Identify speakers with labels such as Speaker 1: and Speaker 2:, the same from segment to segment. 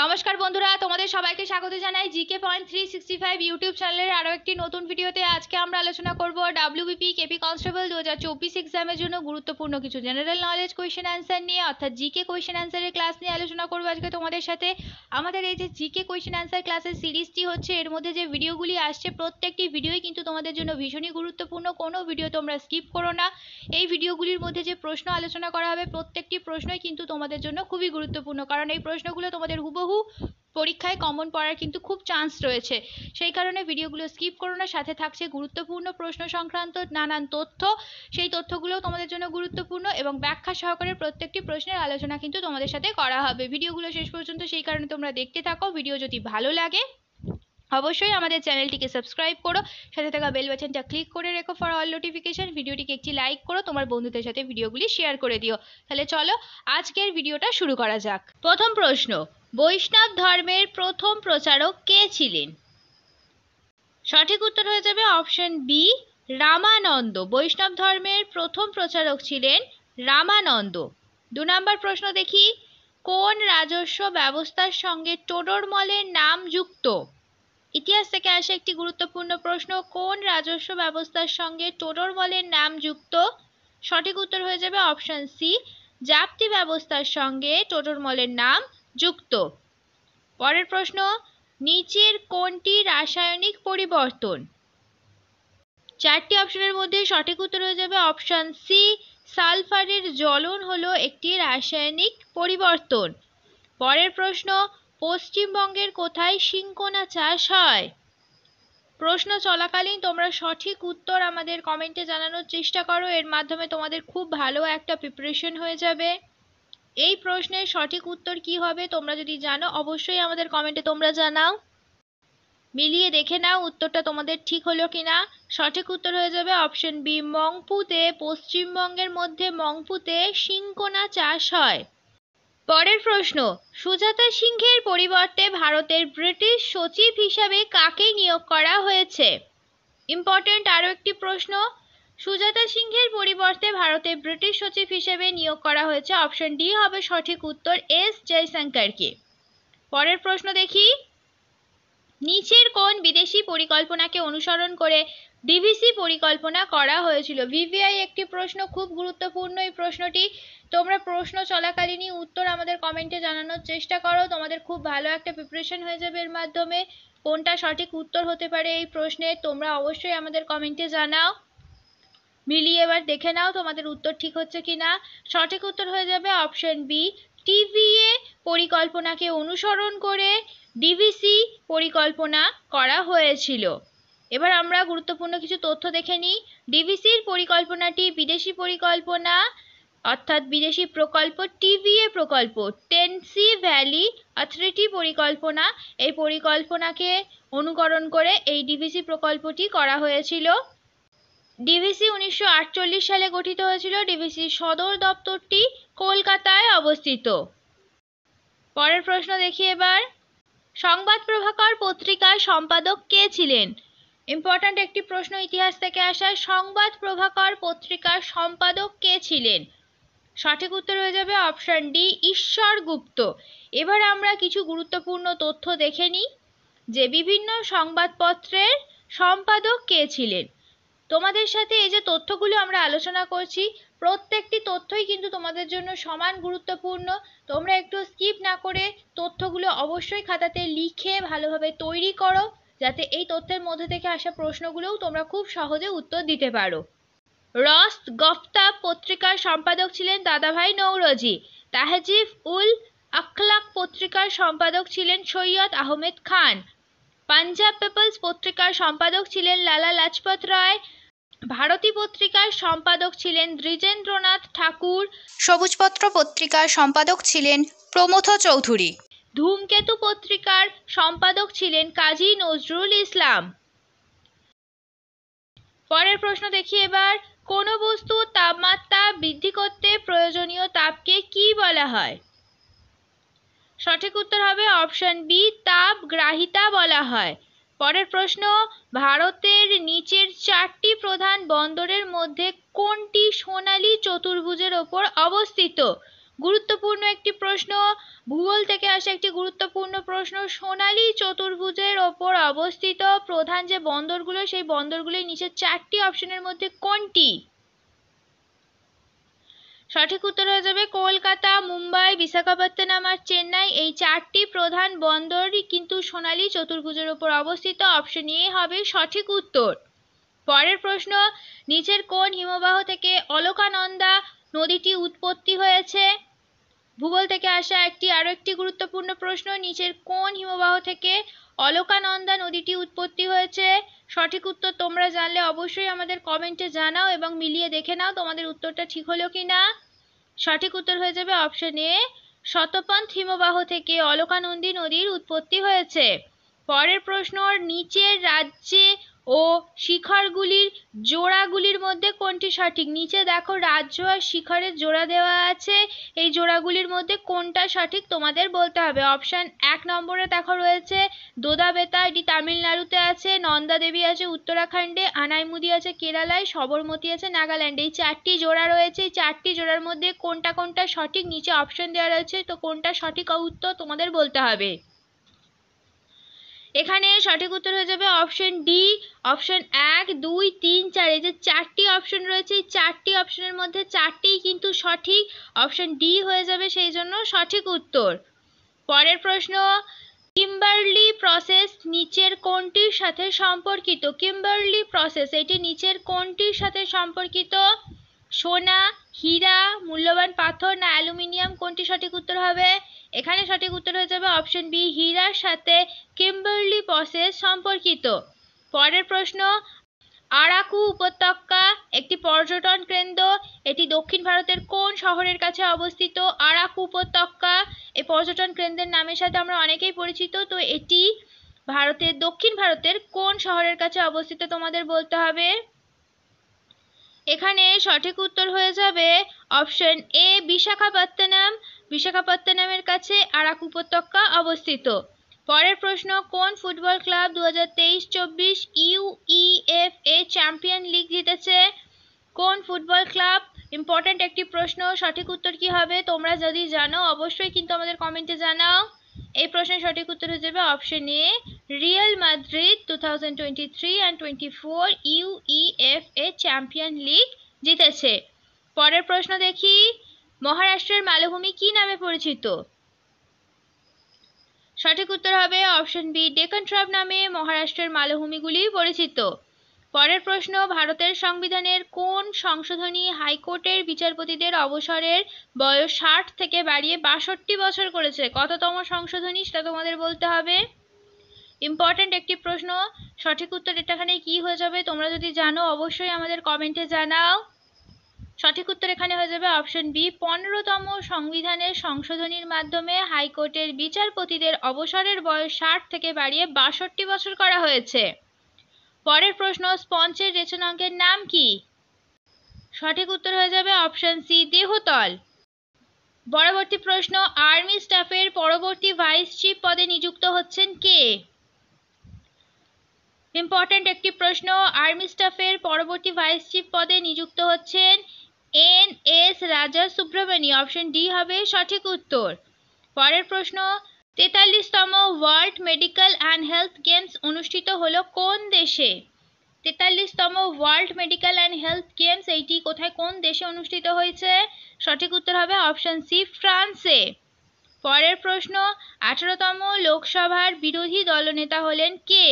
Speaker 1: নমস্কার বন্ধুরা তোমাদের সবাইকে স্বাগত জানাই GK point three sixty five YouTube চ্যানেলের আরও একটি নতুন ভিডিওতে আজকে আমরা আলোচনা করব ডাব্লিউবিপি কেপি কনস্টেবল দু হাজার চব্বিশ এক্সামের জন্য গুরুত্বপূর্ণ কিছু জেনারেল নলেজ কোয়েশ্চেন অ্যান্সার নিয়ে অর্থাৎ জিকে কোয়েশ্চেন অ্যান্সারের ক্লাস নিয়ে আলোচনা করবো আজকে তোমাদের সাথে আমাদের এই যে জিকে কোয়েশ্চেন অ্যান্সার ক্লাসের সিরিজটি হচ্ছে এর মধ্যে যে ভিডিওগুলি আসছে প্রত্যেকটি ভিডিওই কিন্তু তোমাদের জন্য ভীষণই গুরুত্বপূর্ণ কোনো ভিডিও তোমরা স্কিপ করো না এই ভিডিওগুলির মধ্যে যে প্রশ্ন আলোচনা করা হবে প্রত্যেকটি প্রশ্নই কিন্তু তোমাদের জন্য খুবই গুরুত্বপূর্ণ কারণ এই প্রশ্নগুলো তোমাদের হুব হুবহু পরীক্ষায় কমন পড়ার কিন্তু খুব চান্স রয়েছে সেই কারণে ভিডিওগুলো স্কিপ করো না সাথে থাকছে গুরুত্বপূর্ণ প্রশ্ন সংক্রান্ত নানান তথ্য সেই তথ্যগুলোও তোমাদের জন্য গুরুত্বপূর্ণ এবং ব্যাখ্যা সহকারে প্রত্যেকটি প্রশ্নের আলোচনা কিন্তু তোমাদের সাথে করা হবে ভিডিওগুলো শেষ পর্যন্ত সেই কারণে তোমরা দেখতে থাকো ভিডিও যদি ভালো লাগে অবশ্যই আমাদের চ্যানেলটিকে সাবস্ক্রাইব করো সাথে থাকা বেল বাটনটা ক্লিক করে রেখো ফর অল নোটিফিকেশান ভিডিওটিকে একটি লাইক করো তোমার বন্ধুদের সাথে ভিডিওগুলি শেয়ার করে দিও তাহলে চলো আজকের ভিডিওটা শুরু করা যাক প্রথম প্রশ্ন বৈষ্ণব ধর্মের প্রথম প্রচারক কে ছিলেন সঠিক উত্তর হয়ে যাবে অপশন বি রামানন্দ বৈষ্ণব ধর্মের প্রথম প্রচারক ছিলেন রামানন্দ দু নম্বর প্রশ্ন দেখি কোন রাজস্ব ব্যবস্থার সঙ্গে টোডরমলের নাম যুক্ত ইতিহাস থেকে আসে একটি গুরুত্বপূর্ণ প্রশ্ন কোন রাজস্ব ব্যবস্থার সঙ্গে মলের নাম যুক্ত সঠিক উত্তর হয়ে যাবে অপশন সি জাপ্তি ব্যবস্থার সঙ্গে মলের নাম যুক্ত পরের প্রশ্ন নিচের কোনটি রাসায়নিক পরিবর্তন চারটি অপশনের মধ্যে সঠিক উত্তর হয়ে যাবে অপশন সি সালফারের জ্বলন হলো একটি রাসায়নিক পরিবর্তন পরের প্রশ্ন পশ্চিমবঙ্গের কোথায় সিঙ্কোনা চাষ হয় প্রশ্ন চলাকালীন তোমরা সঠিক উত্তর আমাদের কমেন্টে জানানোর চেষ্টা করো এর মাধ্যমে তোমাদের খুব ভালো একটা প্রিপারেশন হয়ে যাবে এই প্রশ্নের সঠিক উত্তর কি হবে তোমরা যদি জানো অবশ্যই আমাদের কমেন্টে তোমরা জানাও মিলিয়ে দেখে নাও উত্তরটা তোমাদের ঠিক হলো কিনা সঠিক উত্তর হয়ে যাবে অপশন বি মংপুতে পশ্চিমবঙ্গের মধ্যে মংপুতে সিঙ্কোনা চাষ হয় পরের প্রশ্ন সুজাতা সিংহের পরিবর্তে ভারতের ব্রিটিশ সচিব হিসাবে কাকে নিয়োগ করা হয়েছে ইম্পর্টেন্ট আরও একটি প্রশ্ন সুজাতা সিংহের পরিবর্তে ভারতের ব্রিটিশ সচিব হিসেবে নিয়োগ করা হয়েছে অপশন ডি হবে সঠিক উত্তর এস জয়শঙ্করকে পরের প্রশ্ন দেখি নিচের কোন বিদেশি পরিকল্পনাকে অনুসরণ করে ডিভিসি পরিকল্পনা করা হয়েছিল ভিভিআই একটি প্রশ্ন খুব গুরুত্বপূর্ণ এই প্রশ্নটি তোমরা প্রশ্ন চলাকালীনই উত্তর আমাদের কমেন্টে জানানোর চেষ্টা করো তোমাদের খুব ভালো একটা প্রিপারেশন হয়ে যাবে এর মাধ্যমে কোনটা সঠিক উত্তর হতে পারে এই প্রশ্নে তোমরা অবশ্যই আমাদের কমেন্টে জানাও মিলিয়ে এবার দেখে নাও তোমাদের উত্তর ঠিক হচ্ছে কি না সঠিক উত্তর হয়ে যাবে অপশন বি টিভিএ পরিকল্পনাকে অনুসরণ করে ডিভিসি পরিকল্পনা করা হয়েছিল এবার আমরা গুরুত্বপূর্ণ কিছু তথ্য দেখে নিই ডিভিসির পরিকল্পনাটি বিদেশি পরিকল্পনা অর্থাৎ বিদেশি প্রকল্প টিভিএ প্রকল্প টেনসি ভ্যালি অথরিটি পরিকল্পনা এই পরিকল্পনাকে অনুকরণ করে এই ডিভিসি প্রকল্পটি করা হয়েছিল ডিভিসি উনিশশো সালে গঠিত হয়েছিল ডিভিসির সদর দপ্তরটি কলকাতায় অবস্থিত পরের প্রশ্ন দেখি এবার সংবাদ প্রভাকর পত্রিকার সম্পাদক কে ছিলেন ইম্পর্ট্যান্ট একটি প্রশ্ন ইতিহাস থেকে আসা সংবাদ প্রভাকর পত্রিকার সম্পাদক কে ছিলেন সঠিক উত্তর হয়ে যাবে অপশান ডি ঈশ্বর গুপ্ত এবার আমরা কিছু গুরুত্বপূর্ণ তথ্য দেখে নিই যে বিভিন্ন সংবাদপত্রের সম্পাদক কে ছিলেন তোমাদের সাথে এই যে তথ্যগুলো আমরা আলোচনা করছি প্রত্যেকটি তথ্যই কিন্তু তোমাদের জন্য সমান গুরুত্বপূর্ণ তোমরা একটু স্কিপ না করে তথ্যগুলো অবশ্যই খাতাতে লিখে ভালোভাবে তৈরি করো যাতে এই তথ্যের মধ্যে থেকে আসা প্রশ্নগুলোও তোমরা খুব সহজে উত্তর দিতে পারো রস গফতা পত্রিকার সম্পাদক ছিলেন দাদাভাই নৌরজি তাহজিফ উল আখলাক পত্রিকার সম্পাদক ছিলেন সৈয়দ আহমেদ খান পাঞ্জাব পিপলস পত্রিকার সম্পাদক ছিলেন লালা লাজপত রায় ভারতী পত্রিকার সম্পাদক ছিলেন দ্বিজেন্দ্রনাথ ঠাকুর সবুজপত্র পত্রিকার সম্পাদক ছিলেন প্রমথ চৌধুরী ধূমকেতু পত্রিকার সম্পাদক ছিলেন কাজী নজরুল ইসলাম পরের প্রশ্ন দেখি এবার কোন বস্তু তাপমাত্রা বৃদ্ধি করতে প্রয়োজনীয় তাপকে কি বলা হয় সঠিক উত্তর হবে অপশন বি তাপ গ্রাহিতা বলা হয় পরের প্রশ্ন ভারতের নিচের চারটি প্রধান বন্দরের মধ্যে কোনটি সোনালী চতুর্ভুজের ওপর অবস্থিত গুরুত্বপূর্ণ একটি প্রশ্ন ভূগোল থেকে আসা একটি গুরুত্বপূর্ণ প্রশ্ন সোনালি চতুর্ভুজের ওপর অবস্থিত প্রধান যে বন্দরগুলো সেই বন্দরগুলির নিচে চারটি অপশনের মধ্যে কোনটি সঠিক উত্তর হয়ে যাবে কলকাতা মুম্বাই বিশাখাপত্তনম আর চেন্নাই এই চারটি প্রধান বন্দরই কিন্তু সোনালি চতুর্ভুজের ওপর অবস্থিত অপশন এ হবে সঠিক উত্তর পরের প্রশ্ন নিচের কোন হিমবাহ থেকে অলকানন্দা নদীটি উৎপত্তি হয়েছে ভূগোল থেকে আসা একটি আরো একটি গুরুত্বপূর্ণ প্রশ্ন নিচের কোন হিমবাহ থেকে অলকানন্দা নদীটি উৎপত্তি হয়েছে সঠিক উত্তর তোমরা জানলে অবশ্যই আমাদের কমেন্টে জানাও এবং মিলিয়ে দেখে নাও তোমাদের উত্তরটা ঠিক হলো কি না সঠিক উত্তর হয়ে যাবে অপশন এ শতপন্থ হিমবাহ থেকে অলকানন্দী নদীর উৎপত্তি হয়েছে পরের প্রশ্ন নিচের রাজ্যে ও শিখরগুলির জোড়াগুলির মধ্যে কোনটি সঠিক নিচে দেখো রাজ্য আর শিখরের জোড়া দেওয়া আছে এই জোড়াগুলির মধ্যে কোনটা সঠিক তোমাদের বলতে হবে অপশান এক নম্বরে দেখো রয়েছে দোদাবেতা এটি তামিলনাড়ুতে আছে নন্দা দেবী আছে উত্তরাখণ্ডে আনাইমুদি আছে কেরালায় সবরমতি আছে নাগাল্যান্ডে এই চারটি জোড়া রয়েছে এই চারটি জোড়ার মধ্যে কোনটা কোনটা সঠিক নিচে অপশন দেওয়া রয়েছে তো কোনটা সঠিক উত্তর তোমাদের বলতে হবে এখানে সঠিক উত্তর হয়ে যাবে অপশন ডি অপশন এক দুই তিন চার এই যে চারটি অপশন রয়েছে এই চারটি অপশনের মধ্যে চারটি কিন্তু সঠিক অপশন ডি হয়ে যাবে সেই জন্য সঠিক উত্তর পরের প্রশ্ন কিম্বার্লি প্রসেস নিচের কোনটির সাথে সম্পর্কিত কিম্বার্লি প্রসেস এটি নিচের কোনটির সাথে সম্পর্কিত সোনা হীরা মূল্যবান পাথর না অ্যালুমিনিয়াম কোনটি সঠিক উত্তর হবে এখানে সঠিক উত্তর হয়ে যাবে অপশন বি হীরার সাথে কিম্বার্লি প্রসেস সম্পর্কিত পরের প্রশ্ন আরাকু উপত্যকা একটি পর্যটন কেন্দ্র এটি দক্ষিণ ভারতের কোন শহরের কাছে অবস্থিত আরাকু উপত্যকা এই পর্যটন কেন্দ্রের নামের সাথে আমরা অনেকেই পরিচিত তো এটি ভারতের দক্ষিণ ভারতের কোন শহরের কাছে অবস্থিত তোমাদের বলতে হবে এখানে সঠিক উত্তর হয়ে যাবে অপশন এ বিশাখাপত্তনম বিশাখাপত্তনমের কাছে আরাক উপত্যকা অবস্থিত পরের প্রশ্ন কোন ফুটবল ক্লাব দু হাজার তেইশ চব্বিশ এ চ্যাম্পিয়ন লিগ জিতেছে কোন ফুটবল ক্লাব ইম্পর্ট্যান্ট একটি প্রশ্ন সঠিক উত্তর কি হবে তোমরা যদি জানো অবশ্যই কিন্তু আমাদের কমেন্টে জানাও এই প্রশ্নের সঠিক উত্তর হয়ে যাবে option A Real Madrid two thousand twenty three and champion league জিতেছে পরের প্রশ্ন দেখি মহারাষ্ট্রের মালভূমি কি নামে পরিচিত সঠিক উত্তর হবে অপশন বি ডেকান ট্রাব নামে মহারাষ্ট্রের মালভূমিগুলি পরিচিত পরের প্রশ্ন ভারতের সংবিধানের কোন সংশোধনী হাইকোর্টের বিচারপতিদের অবসরের বয়স ষাট থেকে বাড়িয়ে বাষট্টি বছর করেছে কততম সংশোধনী সেটা তোমাদের বলতে হবে ইম্পর্ট্যান্ট একটি প্রশ্ন সঠিক উত্তর এটাখানে কি হয়ে যাবে তোমরা যদি জানো অবশ্যই আমাদের কমেন্টে জানাও সঠিক উত্তর এখানে হয়ে যাবে অপশন বি পনেরোতম সংবিধানের সংশোধনীর মাধ্যমে হাইকোর্টের বিচারপতিদের অবসরের বয়স ষাট থেকে বাড়িয়ে বাষট্টি বছর করা হয়েছে পরের প্রশ্ন স্পঞ্জের রেচনাঙ্কের নাম কি সঠিক উত্তর হয়ে যাবে অপশন সি দেহতল পরবর্তী প্রশ্ন আর্মি স্টাফের পরবর্তী ভাইস চিফ পদে নিযুক্ত হচ্ছেন কে ইম্পর্টেন্ট একটি প্রশ্ন আর্মি স্টাফের পরবর্তী ভাইস চিফ পদে নিযুক্ত হচ্ছেন এন এস রাজা সুব্রমণি অপশন ডি হবে সঠিক উত্তর পরের প্রশ্ন তেতাল্লিশতম world medical and health games অনুষ্ঠিত হলো কোন দেশে তেতাল্লিশতম world medical and health games এইটি কোথায় কোন দেশে অনুষ্ঠিত হয়েছে সঠিক উত্তর হবে অপশান সি ফ্রান্সে পরের প্রশ্ন আঠারোতম লোকসভার বিরোধী দলনেতা হলেন কে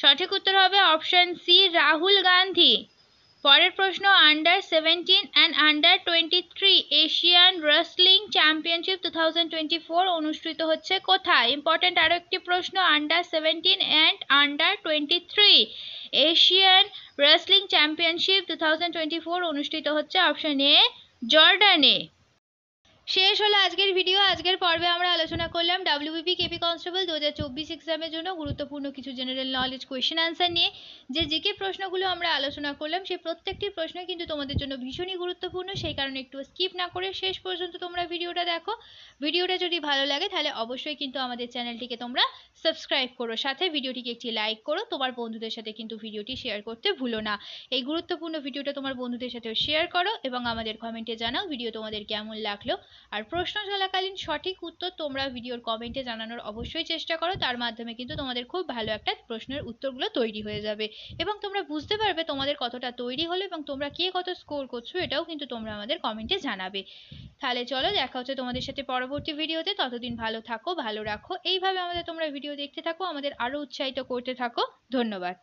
Speaker 1: সঠিক উত্তর হবে অপশান সি রাহুল গান্ধী পরের প্রশ্ন under seventeen and under twenty three Asian wrestling championship two thousand twenty four অনুষ্ঠিত হচ্ছে কোথায় ইম্পর্ট্যান্ট আরও একটি প্রশ্ন under seventeen and under twenty three Asian wrestling championship two thousand twenty four অনুষ্ঠিত হচ্ছে অপশান এ জর্ডানে শেষ হলো আজকের ভিডিও আজকের পর্বে আমরা আলোচনা করলাম ডাব্লিউবিপি কেপি কনস্টেবল দু হাজার চব্বিশ এক্সামের জন্য গুরুত্বপূর্ণ কিছু জেনারেল নলেজ কোয়েশ্চেন অ্যান্সার নিয়ে যে কে প্রশ্নগুলো আমরা আলোচনা করলাম সেই প্রত্যেকটি প্রশ্ন কিন্তু তোমাদের জন্য ভীষণই গুরুত্বপূর্ণ সেই কারণে একটু স্কিপ না করে শেষ পর্যন্ত তোমরা ভিডিওটা দেখো ভিডিওটা যদি ভালো লাগে তাহলে অবশ্যই কিন্তু আমাদের চ্যানেলটিকে তোমরা সাবস্ক্রাইব করো সাথে ভিডিওটিকে একটি লাইক করো তোমার বন্ধুদের সাথে কিন্তু ভিডিওটি শেয়ার করতে ভুলো না এই গুরুত্বপূর্ণ ভিডিওটা তোমার বন্ধুদের সাথেও শেয়ার করো এবং আমাদের কমেন্টে জানাও ভিডিও তোমাদের কেমন লাগলো আর প্রশ্ন চলাকালীন সঠিক উত্তর তোমরা ভিডিওর কমেন্টে জানানোর অবশ্যই চেষ্টা করো তার মাধ্যমে কিন্তু তোমাদের খুব ভালো একটা প্রশ্নের উত্তরগুলো তৈরি হয়ে যাবে এবং তোমরা বুঝতে পারবে তোমাদের কতটা তৈরি হলো এবং তোমরা কে কত স্কোর করছো এটাও কিন্তু তোমরা আমাদের কমেন্টে জানাবে তাহলে চলো দেখা হচ্ছে তোমাদের সাথে পরবর্তী ভিডিওতে ততদিন ভালো থাকো ভালো রাখো এইভাবে আমাদের তোমরা ভিডিও দেখতে থাকো আমাদের আরও উৎসাহিত করতে থাকো ধন্যবাদ